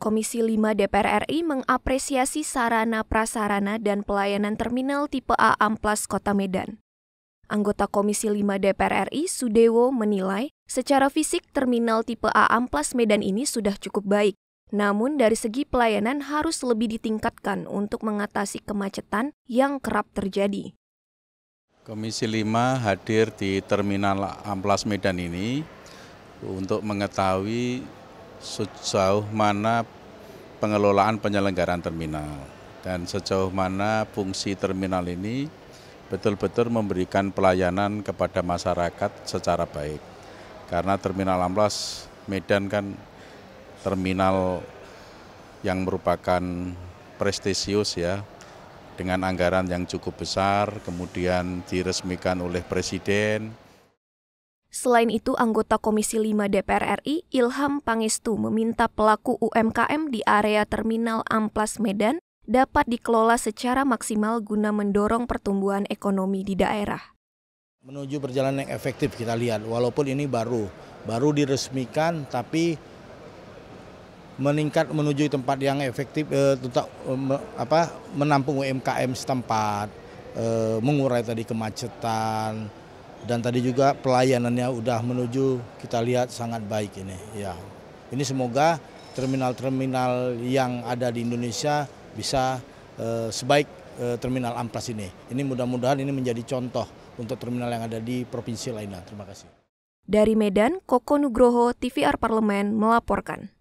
Komisi 5 DPR RI mengapresiasi sarana prasarana dan pelayanan terminal tipe A Amplas Kota Medan. Anggota Komisi 5 DPR RI Sudewo menilai secara fisik terminal tipe A Amplas Medan ini sudah cukup baik. Namun dari segi pelayanan harus lebih ditingkatkan untuk mengatasi kemacetan yang kerap terjadi. Komisi 5 hadir di Terminal Amplas Medan ini untuk mengetahui sejauh mana pengelolaan penyelenggaraan terminal dan sejauh mana fungsi terminal ini betul-betul memberikan pelayanan kepada masyarakat secara baik. Karena Terminal Amplas Medan kan terminal yang merupakan prestisius ya dengan anggaran yang cukup besar kemudian diresmikan oleh presiden Selain itu, anggota Komisi 5 DPR RI, Ilham Pangestu, meminta pelaku UMKM di area Terminal Amplas Medan dapat dikelola secara maksimal guna mendorong pertumbuhan ekonomi di daerah. Menuju perjalanan yang efektif kita lihat, walaupun ini baru, baru diresmikan tapi meningkat menuju tempat yang efektif, eh, tetap, eh, apa, menampung UMKM setempat, eh, mengurai tadi kemacetan, dan tadi juga pelayanannya udah menuju kita lihat sangat baik ini ya ini semoga terminal-terminal yang ada di Indonesia bisa eh, sebaik eh, terminal Amplas ini ini mudah-mudahan ini menjadi contoh untuk terminal yang ada di provinsi lainnya terima kasih dari Medan Koko Nugroho TVR Parlemen melaporkan